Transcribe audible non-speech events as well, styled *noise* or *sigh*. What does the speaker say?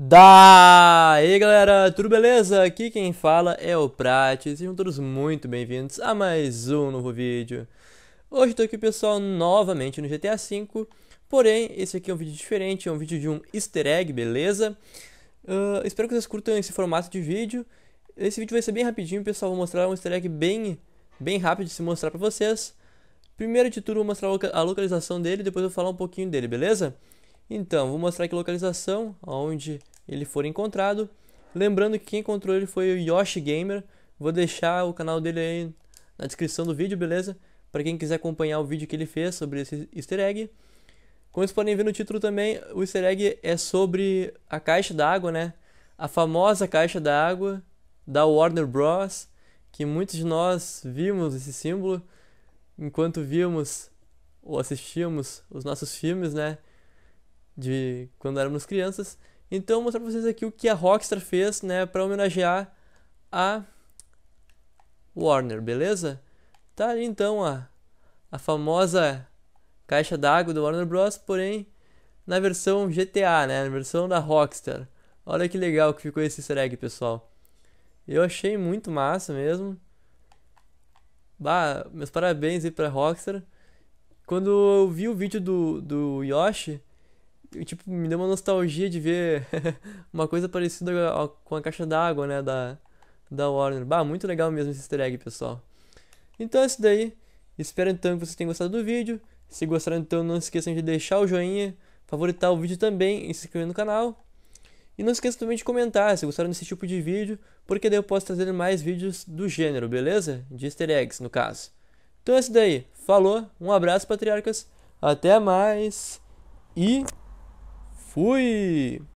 Daí galera, tudo beleza? Aqui quem fala é o Prates, sejam todos muito bem-vindos a mais um novo vídeo. Hoje estou aqui pessoal novamente no GTA V, porém esse aqui é um vídeo diferente, é um vídeo de um easter egg, beleza? Uh, espero que vocês curtam esse formato de vídeo, esse vídeo vai ser bem rapidinho pessoal, vou mostrar um easter egg bem, bem rápido de se mostrar para vocês. Primeiro de tudo vou mostrar a localização dele, depois eu vou falar um pouquinho dele, beleza? Então, vou mostrar aqui a localização, onde ele for encontrado. Lembrando que quem encontrou ele foi o Yoshi Gamer. Vou deixar o canal dele aí na descrição do vídeo, beleza? Para quem quiser acompanhar o vídeo que ele fez sobre esse easter egg. Como vocês podem ver no título também, o easter egg é sobre a caixa d'água, né? A famosa caixa d'água da Warner Bros. Que muitos de nós vimos esse símbolo enquanto vimos ou assistíamos os nossos filmes, né? De quando éramos crianças. Então, vou mostrar pra vocês aqui o que a Rockstar fez, né, pra homenagear a Warner, beleza? Tá ali então a, a famosa caixa d'água do Warner Bros, porém na versão GTA, né, na versão da Rockstar. Olha que legal que ficou esse easter egg, pessoal. Eu achei muito massa mesmo. Bah, meus parabéns aí pra Rockstar. Quando eu vi o vídeo do, do Yoshi, tipo, me deu uma nostalgia de ver *laughs* uma coisa parecida com a caixa d'água, né, da, da Warner. Bah, muito legal mesmo esse easter egg, pessoal. Então é isso daí. Espero então que vocês tenham gostado do vídeo. Se gostaram, então não se esqueçam de deixar o joinha, favoritar o vídeo também e se inscrever no canal. E não esqueçam também de comentar se gostaram desse tipo de vídeo, porque daí eu posso trazer mais vídeos do gênero, beleza? De easter eggs, no caso. Então é isso daí. Falou, um abraço, patriarcas. Até mais e... Fui!